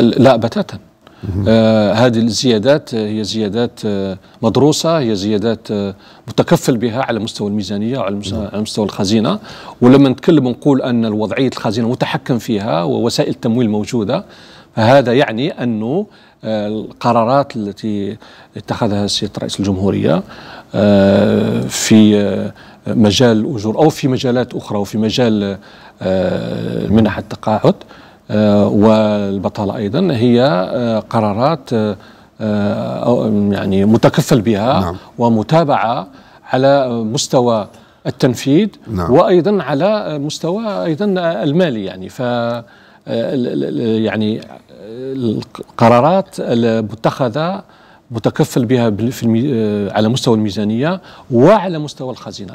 لا بتاتا آه هذه الزيادات آه، هي زيادات آه، مدروسة هي زيادات آه، متكفل بها على مستوى الميزانية وعلى نعم. مستوى الخزينة ولما نتكلم نقول أن الوضعية الخزينة متحكم فيها ووسائل التمويل موجودة فهذا يعني أنه القرارات التي اتخذها سيادة رئيس الجمهورية في مجال الأجور أو في مجالات أخرى وفي مجال منح التقاعد آه، والبطاله ايضا هي آه، قرارات آه، يعني متكفل بها نعم. ومتابعه على مستوى التنفيذ نعم. وايضا على مستوى ايضا المالي يعني ف يعني القرارات المتخذه متكفل بها في على مستوى الميزانيه وعلى مستوى الخزينه